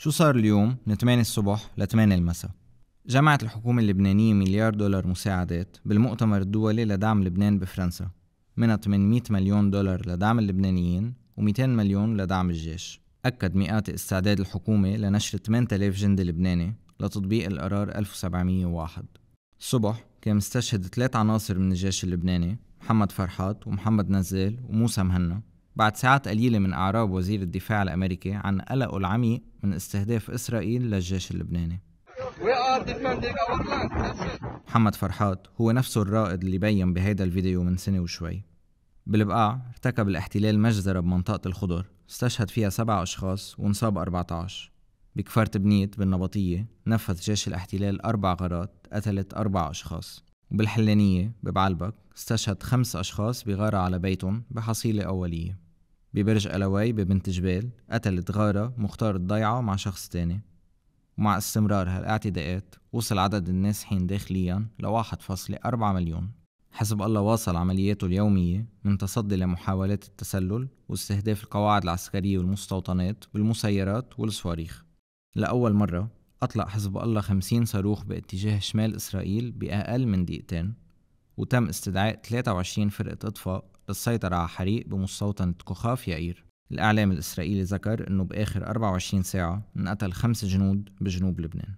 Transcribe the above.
شو صار اليوم من 8 الصبح ل 8 المساء؟ جمعت الحكومة اللبنانية مليار دولار مساعدات بالمؤتمر الدولي لدعم لبنان بفرنسا منها 800 مليون دولار لدعم اللبنانيين و200 مليون لدعم الجيش أكد مئات استعداد الحكومة لنشر 8000 جندي لبناني لتطبيق القرار 1701 الصبح كان مستشهد ثلاث عناصر من الجيش اللبناني محمد فرحات ومحمد نزال وموسى مهنا بعد ساعات قليلة من أعراب وزير الدفاع الأمريكي عن قلقه العميق من استهداف إسرائيل للجيش اللبناني محمد فرحات هو نفسه الرائد اللي بين بهيدا الفيديو من سنة وشوي بالبقاع ارتكب الاحتلال مجزرة بمنطقة الخضر استشهد فيها سبع أشخاص وانصاب 14 بكفرة بنيت بالنبطية نفذ جيش الاحتلال أربع غارات قتلت أربع أشخاص وبالحلانية ببعلبك استشهد خمس أشخاص بغارة على بيتهم بحصيلة أولية ببرج ألوي ببنت جبال قتلت غارة مختار الضيعة مع شخص تاني ومع استمرار هالاعتداءات وصل عدد النازحين داخليا ل 1.4 مليون حسب الله واصل عملياته اليومية من تصدي لمحاولات التسلل واستهداف القواعد العسكرية والمستوطنات بالمسيرات والصواريخ لأول مرة أطلق حزب الله 50 صاروخ باتجاه شمال إسرائيل بأقل من دقيقتين وتم استدعاء 23 فرقة إطفاء للسيطرة على حريق بمستوطنة كوخاف يائير الإعلام الإسرائيلي ذكر أنه بآخر 24 ساعة انقتل خمس جنود بجنوب لبنان